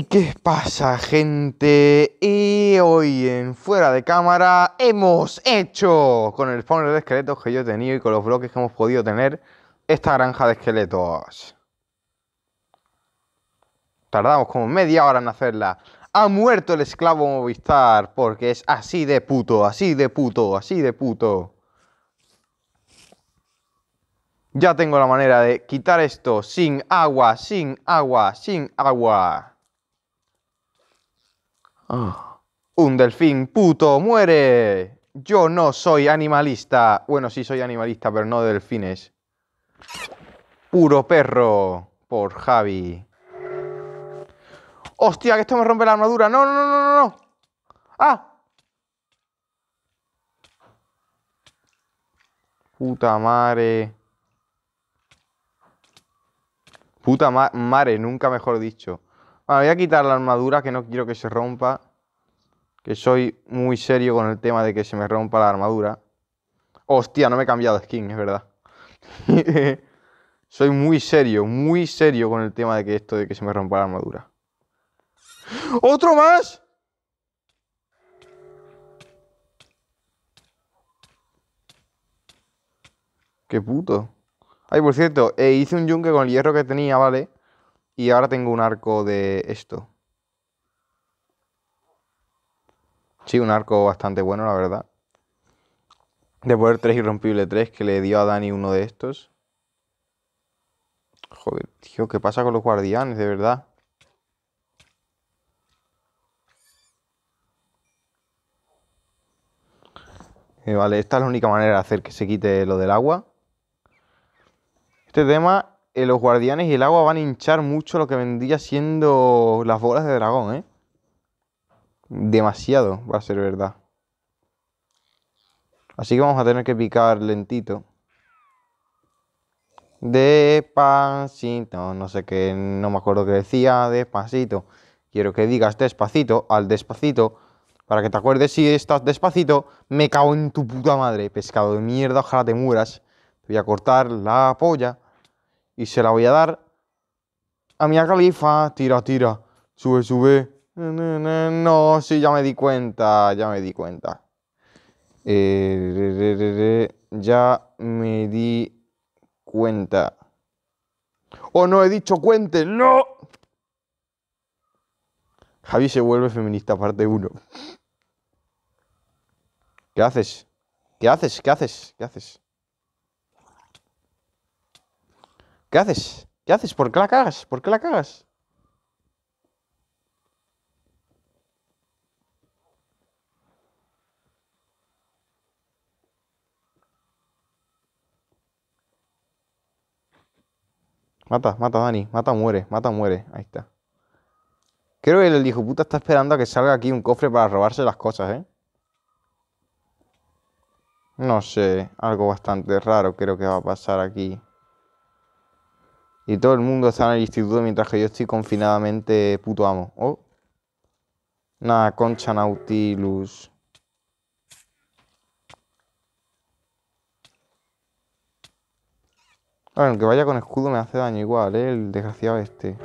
qué pasa gente? Y hoy en fuera de cámara hemos hecho con el spawner de esqueletos que yo he tenido y con los bloques que hemos podido tener esta granja de esqueletos. Tardamos como media hora en hacerla. Ha muerto el esclavo Movistar porque es así de puto, así de puto, así de puto. Ya tengo la manera de quitar esto sin agua, sin agua, sin agua. Ah. Un delfín puto muere. Yo no soy animalista. Bueno, sí soy animalista, pero no delfines. Puro perro. Por Javi. ¡Hostia, que esto me rompe la armadura! ¡No, no, no, no, no! ¡Ah! Puta madre. Puta mare, nunca mejor dicho me voy a quitar la armadura que no quiero que se rompa. Que soy muy serio con el tema de que se me rompa la armadura. Hostia, no me he cambiado de skin, es verdad. soy muy serio, muy serio con el tema de que esto de que se me rompa la armadura. ¡Otro más! ¡Qué puto! Ay, por cierto, eh, hice un yunque con el hierro que tenía, ¿vale? Y ahora tengo un arco de esto. Sí, un arco bastante bueno, la verdad. De poder 3 irrompible 3 que le dio a Dani uno de estos. Joder, tío, ¿qué pasa con los guardianes, de verdad? Eh, vale, esta es la única manera de hacer que se quite lo del agua. Este tema eh, los guardianes y el agua van a hinchar mucho lo que vendría siendo las bolas de dragón, ¿eh? Demasiado, va a ser verdad. Así que vamos a tener que picar lentito. Despacito, no sé qué, no me acuerdo qué decía, despacito. Quiero que digas despacito al despacito para que te acuerdes si estás despacito, me cago en tu puta madre, pescado de mierda, ojalá te muras. Te voy a cortar la polla y se la voy a dar a mi Califa. Tira, tira, sube, sube. No, sí, ya me di cuenta, ya me di cuenta. Eh, ya me di cuenta. ¡Oh, no he dicho cuente! ¡No! Javi se vuelve feminista, parte 1. ¿Qué haces? ¿Qué haces? ¿Qué haces? ¿Qué haces? ¿Qué haces? ¿Qué haces? ¿Por qué la cagas? ¿Por qué la cagas? Mata, mata, Dani. Mata, muere. Mata, muere. Ahí está. Creo que el hijo puta está esperando a que salga aquí un cofre para robarse las cosas, ¿eh? No sé. Algo bastante raro creo que va a pasar aquí. Y todo el mundo está en el instituto mientras que yo estoy confinadamente puto amo. Oh. Nada, concha nautilus. Claro, aunque vaya con escudo me hace daño igual, ¿eh? El desgraciado este.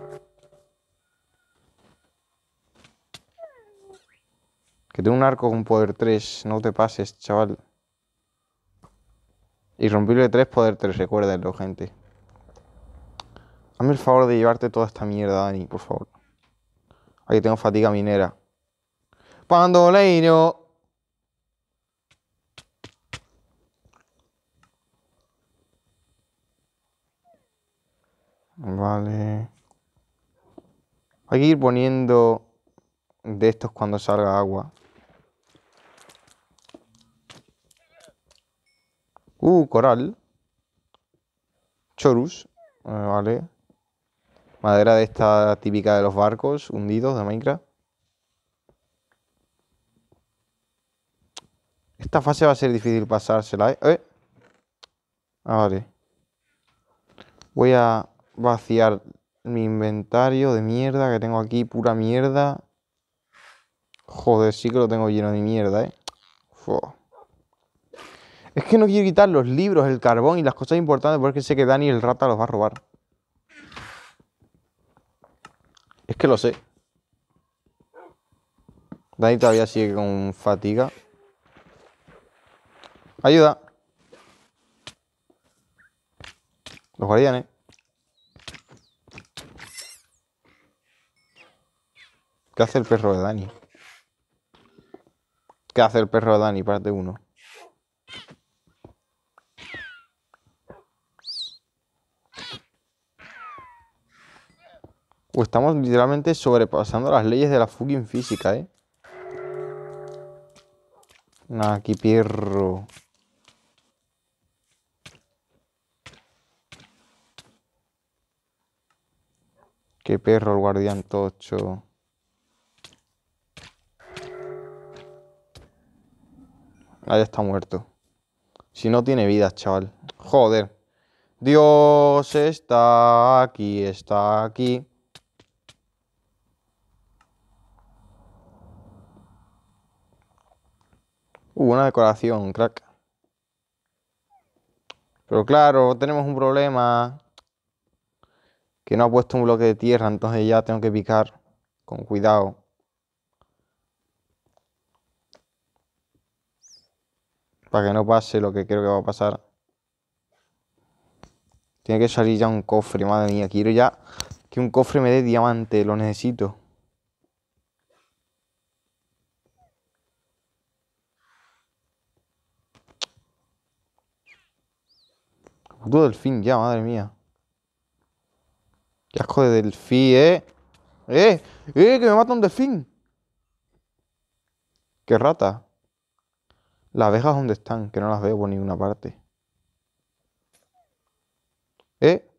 Que tengo un arco con poder 3. No te pases, chaval. Y rompible 3, poder 3, recuérdenlo, gente. Hazme el favor de llevarte toda esta mierda, Dani, por favor. Aquí tengo fatiga minera. Pandoleiro. Vale. Hay que ir poniendo de estos cuando salga agua. Uh, coral. Chorus. Eh, vale. Madera de esta típica de los barcos hundidos de Minecraft. Esta fase va a ser difícil pasársela. ¿eh? ¿eh? Ah, vale. Voy a vaciar mi inventario de mierda que tengo aquí, pura mierda. Joder, sí que lo tengo lleno de mierda, ¿eh? Es que no quiero quitar los libros, el carbón y las cosas importantes porque sé que Dani el rata los va a robar. Es que lo sé. Dani todavía sigue con fatiga. Ayuda. Los guardianes. ¿Qué hace el perro de Dani? ¿Qué hace el perro de Dani? Parte uno. estamos literalmente sobrepasando las leyes de la fucking física, ¿eh? Aquí perro. Qué perro el guardián tocho. Ahí está muerto. Si no tiene vida, chaval. Joder. Dios está aquí, está aquí. Uh, una decoración, crack. Pero claro, tenemos un problema. Que no ha puesto un bloque de tierra, entonces ya tengo que picar con cuidado. Para que no pase lo que creo que va a pasar. Tiene que salir ya un cofre, madre mía. Quiero ya que un cofre me dé diamante, lo necesito. del fin ya, madre mía. Qué asco de delfín, eh. ¡Eh! ¡Eh! ¡Que me mata un delfín! ¡Qué rata! Las abejas, ¿dónde están? Que no las veo por ninguna parte. ¡Eh!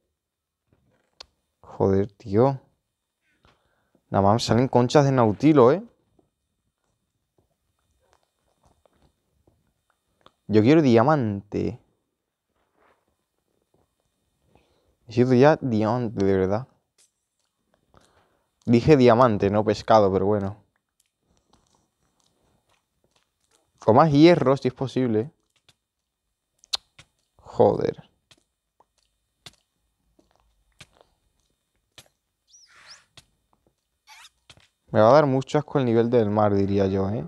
Joder, tío. Nada más salen conchas de nautilo, ¿eh? Yo quiero diamante. Yo ya diamante, de verdad. Dije diamante, no pescado, pero bueno. O más hierro, si es posible. Joder. Me va a dar mucho asco el nivel del mar, diría yo, ¿eh?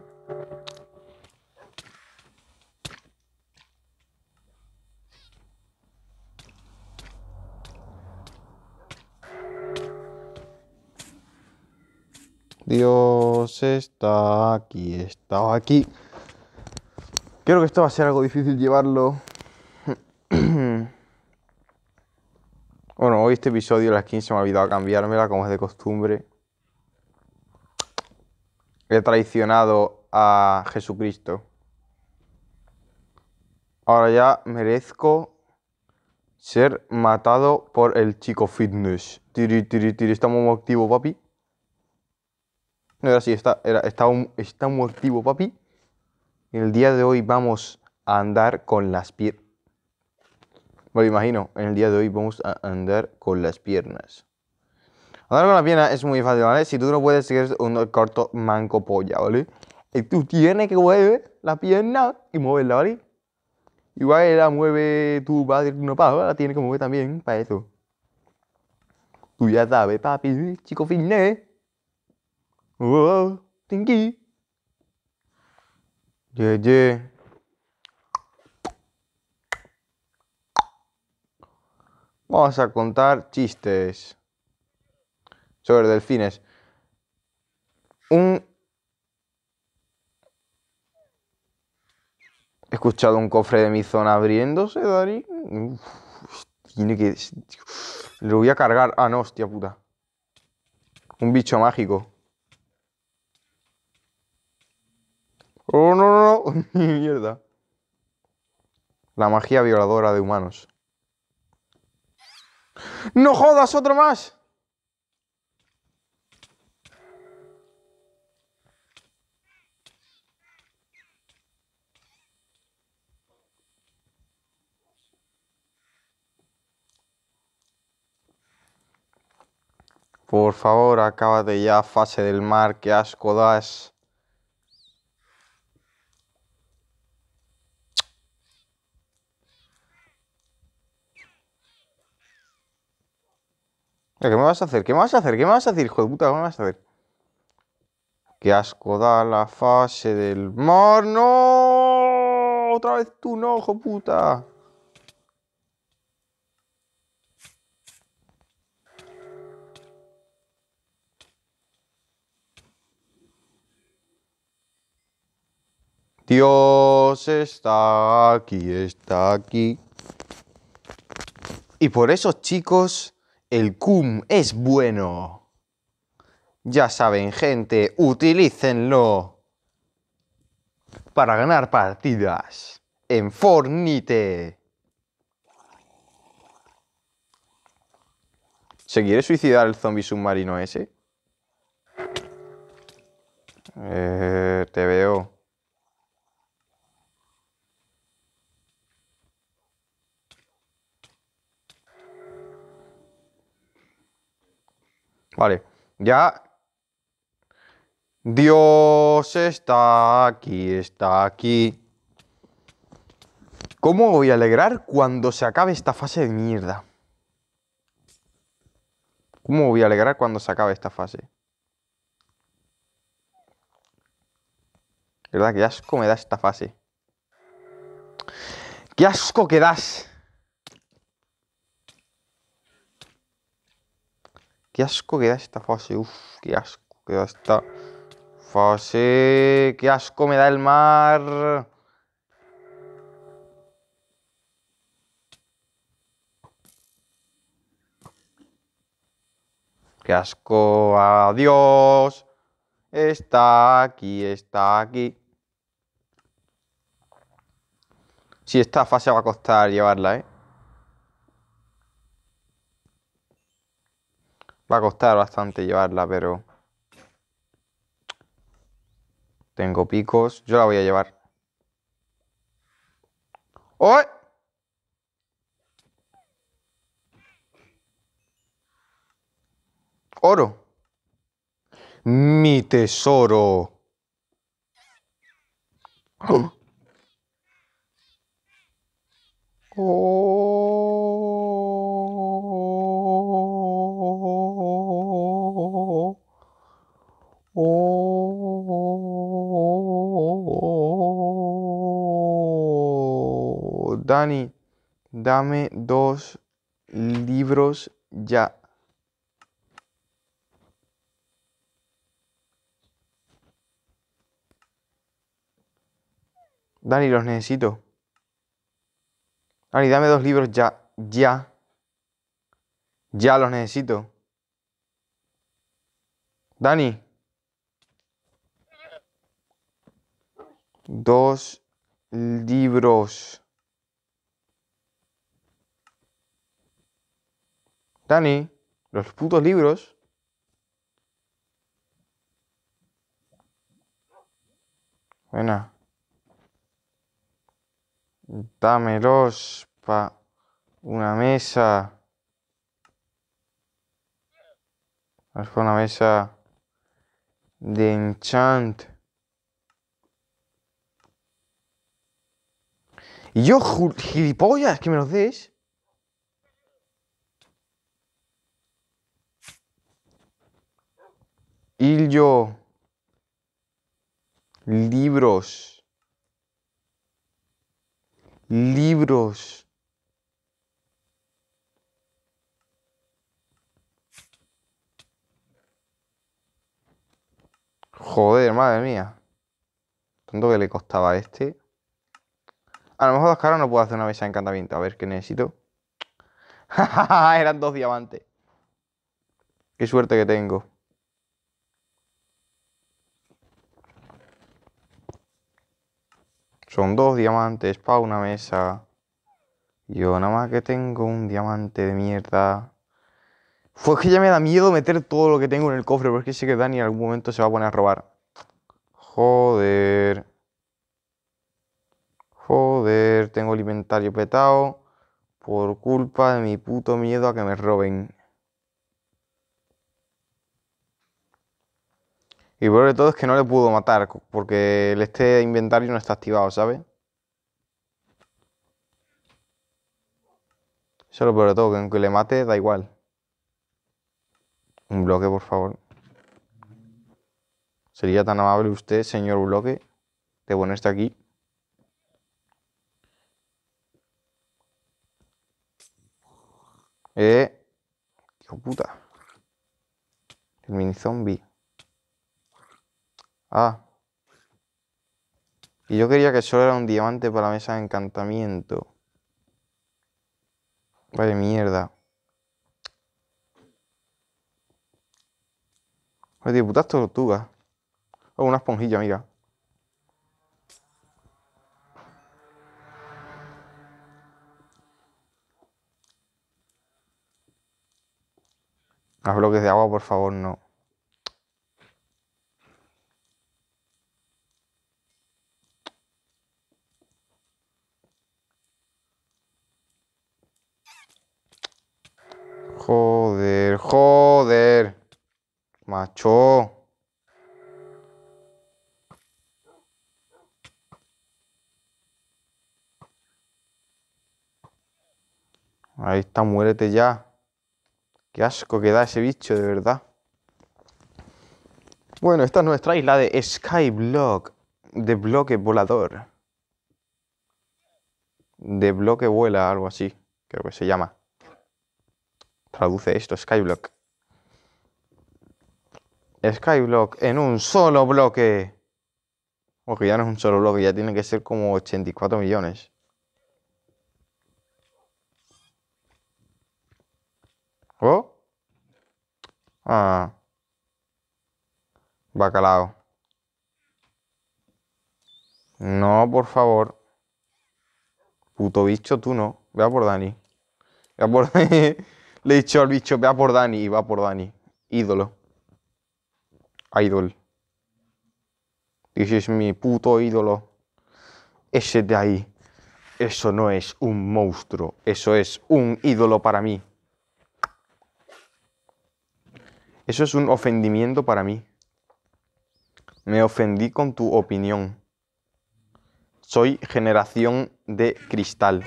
Dios está aquí, está aquí. Creo que esto va a ser algo difícil llevarlo. bueno, hoy este episodio, la skin se me ha olvidado cambiármela como es de costumbre. He traicionado a Jesucristo. Ahora ya merezco ser matado por el chico fitness. Tiri, tiri, tiri. Estamos activos, papi. No era así, está, era, está, un, está papi. En el día de hoy vamos a andar con las piernas. Me imagino, en el día de hoy vamos a andar con las piernas. Andar con las piernas es muy fácil, ¿vale? Si tú no puedes seguir un corto manco polla, ¿vale? Y tú tienes que mover la pierna y moverla, ¿vale? Igual la mueve tu padre, no papá, la tiene que mover también para eso. Tú ya sabes, papi, chico fitness. Wow, Vamos a contar chistes sobre delfines. Un... He escuchado un cofre de mi zona abriéndose, Dari. tiene que... Lo voy a cargar. Ah, no, hostia puta. Un bicho mágico. ¡Oh, no, no, no! ¡Mierda! La magia violadora de humanos. ¡No jodas, otro más! Por favor, acábate ya, fase del mar, que asco das. ¿Qué me vas a hacer? ¿Qué me vas a hacer? ¿Qué me vas a decir, hijo de puta? ¿Qué me vas a hacer? Qué asco da la fase del mar. ¡No! Otra vez tú no, hijo de puta. Dios está aquí, está aquí. Y por eso, chicos, el cum es bueno. Ya saben, gente, utilícenlo para ganar partidas en Fornite. ¿Se quiere suicidar el zombie submarino ese? Eh, te veo. Vale, ya Dios está aquí, está aquí. ¿Cómo voy a alegrar cuando se acabe esta fase de mierda? ¿Cómo voy a alegrar cuando se acabe esta fase? ¿Verdad? Que asco me da esta fase. ¡Qué asco que das! Qué asco que esta fase. Uf, qué asco que esta fase. Qué asco me da el mar. Qué asco. Adiós. Está aquí, está aquí. Si sí, esta fase va a costar llevarla, ¿eh? Va a costar bastante llevarla, pero... Tengo picos. Yo la voy a llevar. ¡Oh! Oro. Mi tesoro. Oh. Dani, dame dos libros ya. Dani, los necesito. Dani, dame dos libros ya. Ya. Ya los necesito. Dani. Dos libros. Dani, los putos libros. Buena. Dámelos pa una mesa. Vamos una mesa de enchant. Y yo, gilipollas, que me los des. yo libros, libros. Joder, madre mía. Tanto que le costaba este. A lo mejor dos caras no puedo hacer una mesa de encantamiento. A ver, ¿qué necesito? Eran dos diamantes. Qué suerte que tengo. Son dos diamantes para una mesa. Yo nada más que tengo un diamante de mierda. Fue que ya me da miedo meter todo lo que tengo en el cofre, porque sé que Dani en algún momento se va a poner a robar. Joder. Joder, tengo el inventario petado por culpa de mi puto miedo a que me roben. Y peor de todo es que no le pudo matar, porque este inventario no está activado, ¿sabes? solo es lo peor de todo, que aunque le mate, da igual. Un bloque, por favor. Sería tan amable usted, señor bloque, de ponerse aquí. Eh. Hijo puta. El mini zombie. Ah. Y yo quería que solo era un diamante para la mesa de encantamiento. Vaya mierda. Joder, putas tortugas. O oh, una esponjilla, mira. Más bloques de agua, por favor, no. Joder, joder. Macho. Ahí está, muérete ya. Qué asco que da ese bicho, de verdad. Bueno, esta es nuestra isla de Skyblock. De bloque volador. De bloque vuela, algo así. Creo que se llama. Traduce esto, Skyblock. Skyblock en un solo bloque. Porque ya no es un solo bloque, ya tiene que ser como 84 millones. ¿Oh? Ah. Bacalao. No, por favor. Puto bicho, tú no. a por Dani. a por Dani. Le he dicho al bicho, vea por Dani y va por Dani. Ídolo. Idol. dices mi puto ídolo. Ese de ahí. Eso no es un monstruo. Eso es un ídolo para mí. Eso es un ofendimiento para mí. Me ofendí con tu opinión. Soy generación de cristal.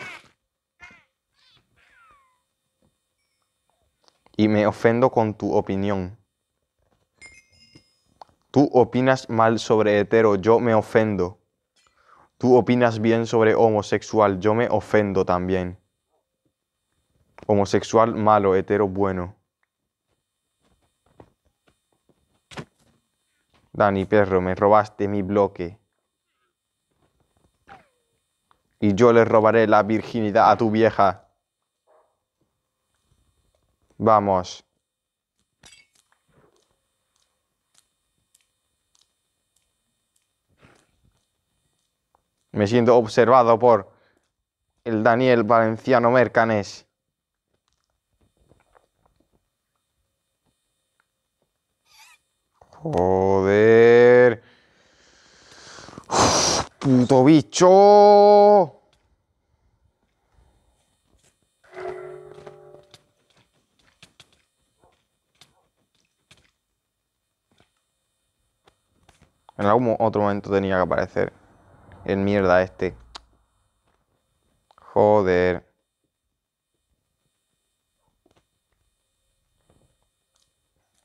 y me ofendo con tu opinión. Tú opinas mal sobre hetero, yo me ofendo. Tú opinas bien sobre homosexual, yo me ofendo también. Homosexual malo, hetero bueno. Dani, perro, me robaste mi bloque. Y yo le robaré la virginidad a tu vieja. Vamos. Me siento observado por el Daniel Valenciano Mercanes Joder. puto bicho. En algún otro momento tenía que aparecer. El mierda este. Joder.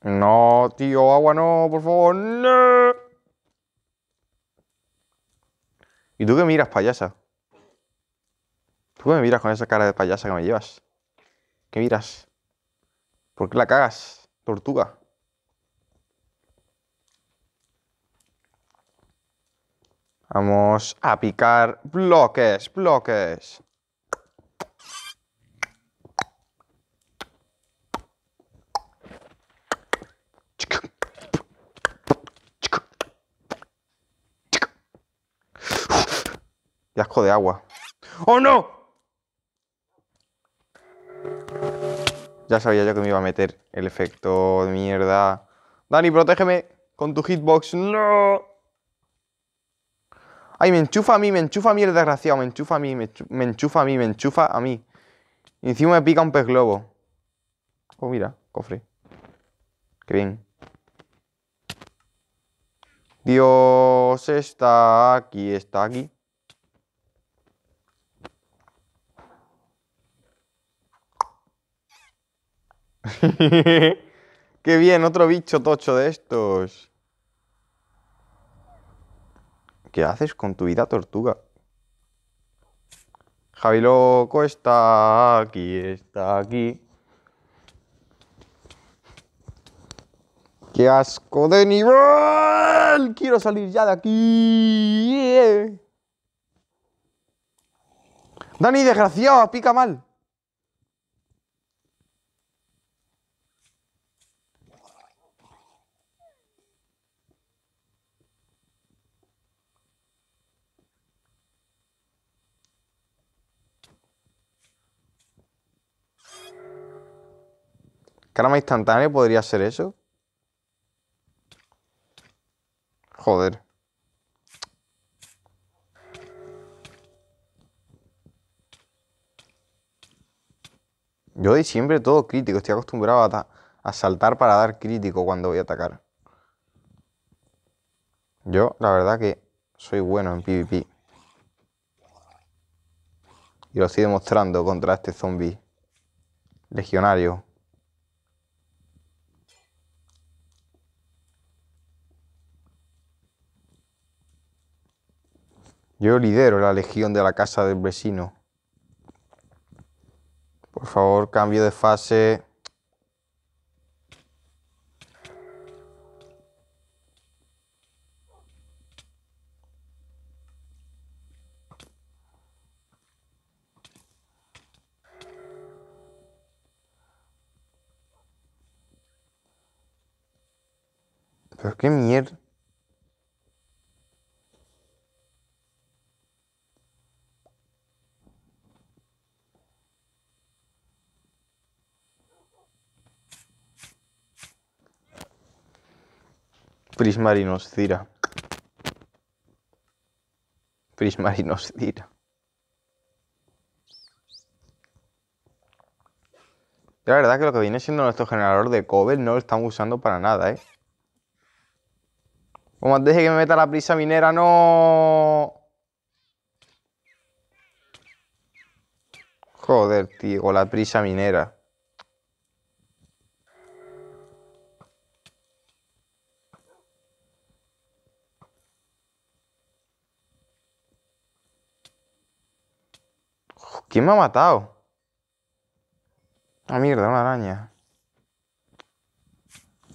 No, tío, agua no, por favor. No. ¿Y tú qué miras, payasa? ¿Tú qué me miras con esa cara de payasa que me llevas? ¿Qué miras? ¿Por qué la cagas, tortuga? Vamos a picar bloques, bloques. Y asco de agua. ¡Oh, no! Ya sabía yo que me iba a meter el efecto de mierda. Dani, protégeme con tu hitbox. ¡No! Ay, me enchufa a mí, me enchufa a mí el desgraciado, me enchufa a mí, me, enchufa a mí, me enchufa a mí. Y encima me pica un pez globo. Oh, mira, cofre. Qué bien. Dios está aquí, está aquí. Qué bien, otro bicho tocho de estos. ¿Qué haces con tu vida, tortuga? Javi Loco está aquí, está aquí. ¡Qué asco de nivel! Quiero salir ya de aquí. ¡Eh! Dani, desgraciado, pica mal. Karma instantáneo podría ser eso. Joder. Yo doy siempre todo crítico, estoy acostumbrado a, a, saltar para dar crítico cuando voy a atacar. Yo, la verdad que soy bueno en PvP. Y lo estoy demostrando contra este zombie legionario. Yo lidero la legión de la casa del vecino. Por favor, cambio de fase. Prismarinos Cira. La verdad que lo que viene siendo nuestro generador de cobre no lo estamos usando para nada, ¿eh? Como antes que me meta la prisa minera, no... Joder, tío, la prisa minera. ¿Quién me ha matado? Ah, mierda, una araña.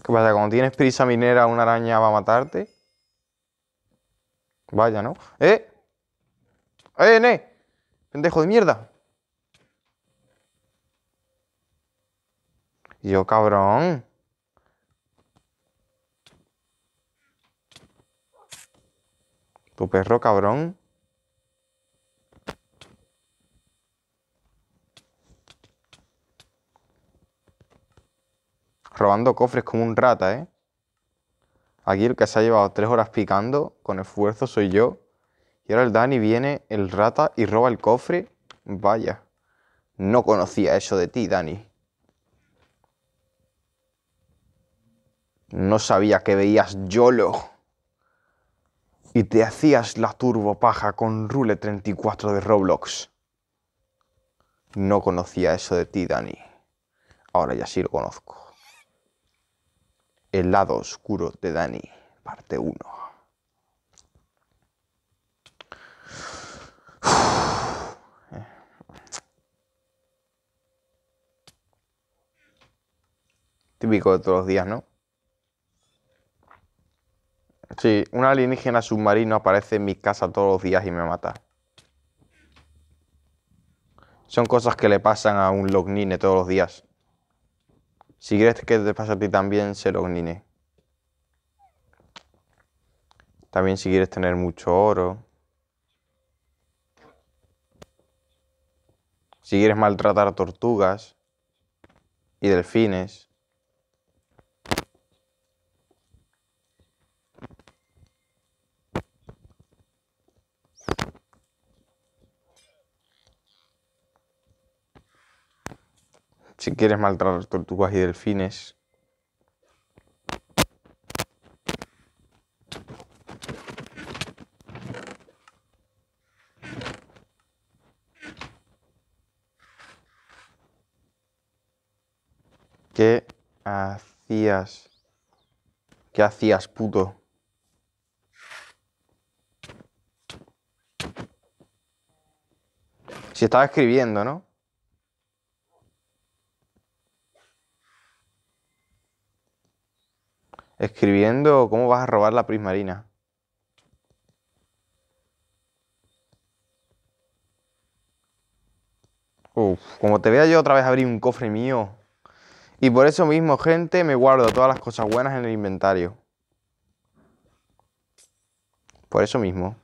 ¿Qué pasa? Cuando tienes prisa minera, una araña va a matarte. Vaya, ¿no? ¡Eh! ¡Eh, ne! ¡Pendejo de mierda! Yo, cabrón. Tu perro, cabrón. robando cofres como un rata, ¿eh? Aquí el que se ha llevado tres horas picando con esfuerzo soy yo. Y ahora el Dani viene, el rata, y roba el cofre. Vaya, no conocía eso de ti, Dani. No sabía que veías YOLO. Y te hacías la turbo paja con Rule 34 de Roblox. No conocía eso de ti, Dani. Ahora ya sí lo conozco. El lado oscuro de Dani, parte 1. Típico de todos los días, ¿no? Sí, un alienígena submarino aparece en mi casa todos los días y me mata. Son cosas que le pasan a un lognine todos los días. Si quieres que te pasa a ti también, lo unine. También si quieres tener mucho oro. Si quieres maltratar tortugas y delfines. Si quieres maltratar tortugas y delfines, ¿Qué hacías? ¿Qué hacías, puto? Si estaba escribiendo, ¿no? escribiendo cómo vas a robar la prismarina. Uf, como te vea yo otra vez abrir un cofre mío. Y por eso mismo, gente, me guardo todas las cosas buenas en el inventario. Por eso mismo.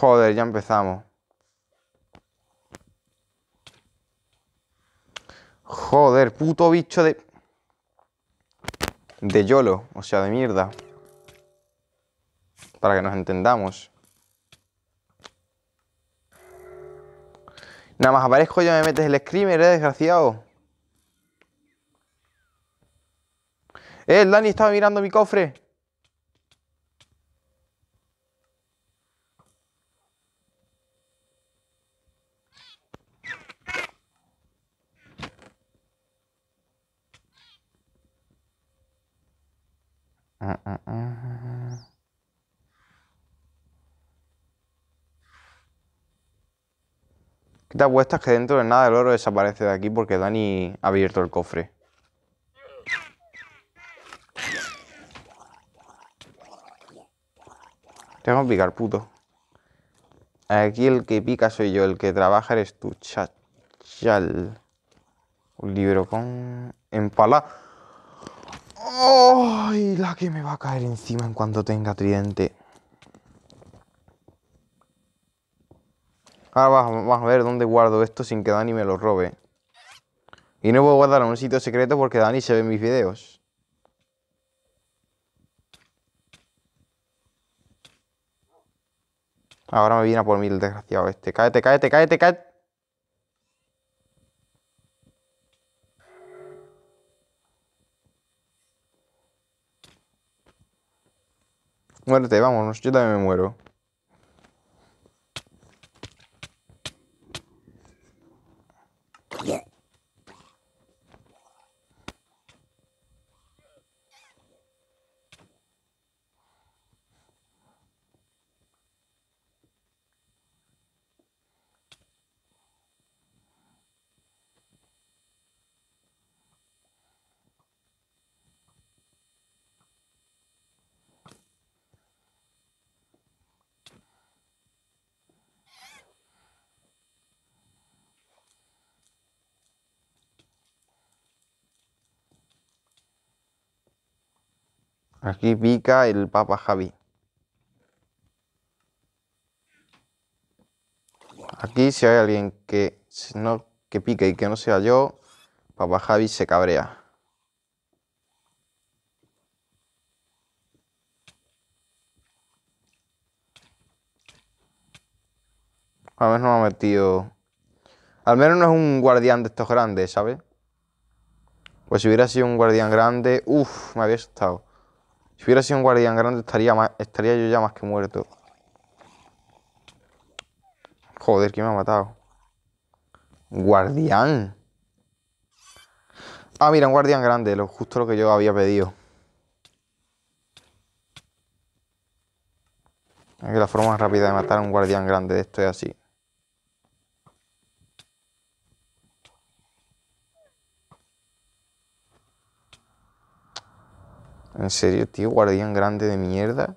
Joder, ya empezamos. Joder, puto bicho de... De YOLO, o sea, de mierda. Para que nos entendamos. Nada más aparezco ya me metes el screamer, eh, desgraciado. Eh, el Dani estaba mirando mi cofre. ah, ah, ah. que dentro de nada el oro desaparece de aquí porque Dani ha abierto el cofre? Tengo que picar, puto. Aquí el que pica soy yo, el que trabaja eres tú, chachal. Un libro con... empalado. ¡Ay! La que me va a caer encima en cuanto tenga tridente. Ahora vamos a ver dónde guardo esto sin que Dani me lo robe. Y no puedo a guardar en un sitio secreto porque Dani se ve en mis videos. Ahora me viene a por mí el desgraciado este. Cállate, cállate, cállate, cállate. Muérete, vámonos, yo también me muero. Aquí pica el Papa Javi. Aquí si hay alguien que, no, que pique y que no sea yo, Papa Javi se cabrea. A ver, no me ha metido... Al menos no es un guardián de estos grandes, ¿sabes? Pues si hubiera sido un guardián grande... Uff, me había asustado. Si hubiera sido un guardián grande estaría, estaría yo ya más que muerto. Joder, ¿quién me ha matado? Guardián. Ah, mira, un guardián grande, justo lo que yo había pedido. la forma más rápida de matar a un guardián grande de esto es así. En serio, tío, guardián grande de mierda.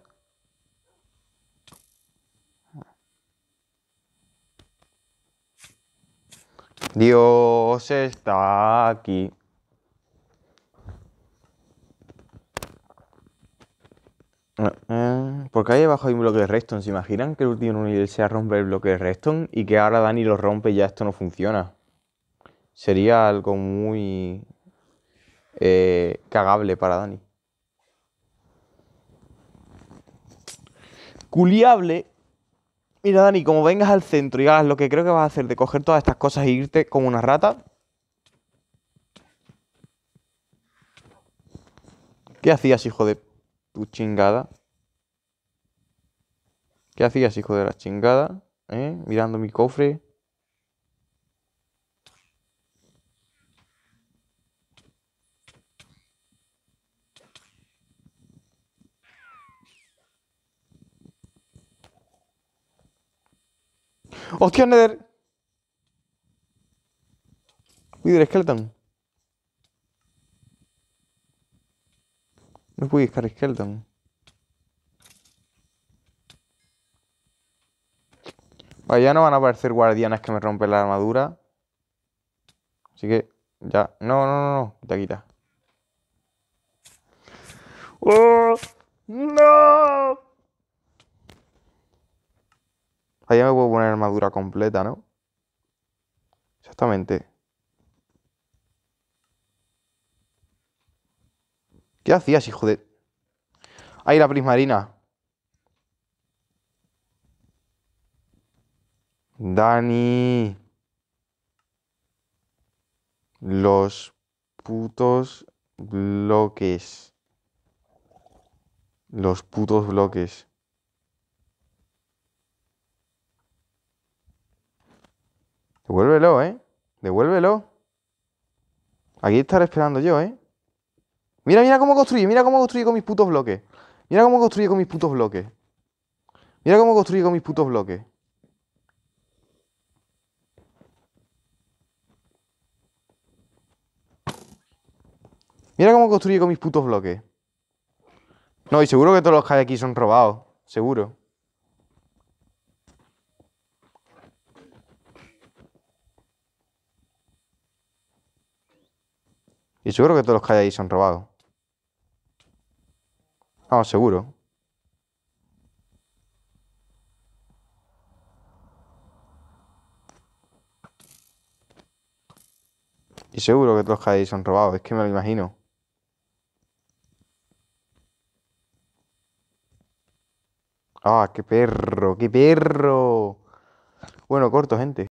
Dios está aquí. Porque ahí abajo hay un bloque de redstone. ¿Se imaginan que el último nivel sea romper el bloque de redstone y que ahora Dani lo rompe y ya esto no funciona? Sería algo muy eh, cagable para Dani. culiable. Mira, Dani, como vengas al centro y hagas lo que creo que vas a hacer de coger todas estas cosas e irte como una rata. ¿Qué hacías, hijo de tu chingada? ¿Qué hacías, hijo de la chingada? ¿Eh? Mirando mi cofre. Nether! Vidare skeleton. No pude buscar skeleton. Vaya, no van a aparecer guardianas que me rompen la armadura. Así que ya. No, no, no, no. Quita, quita. ¡Oh! ¡No! sea, ya me puedo poner armadura completa, ¿no? Exactamente. ¿Qué hacías, hijo de...? Ahí la prismarina. Dani. Los putos bloques. Los putos bloques. Devuélvelo, ¿eh? Devuélvelo. Aquí estaré esperando yo, ¿eh? Mira, mira cómo construye, mira cómo construye con mis putos bloques. Mira cómo construye con mis putos bloques. Mira cómo construye con mis putos bloques. Mira cómo construye con mis putos bloques. No, y seguro que todos los que hay aquí son robados. Seguro. Y seguro que todos los que hay ahí son robados. Ah, seguro. Y seguro que todos los que hay ahí son robados, es que me lo imagino. Ah, qué perro, qué perro. Bueno, corto, gente.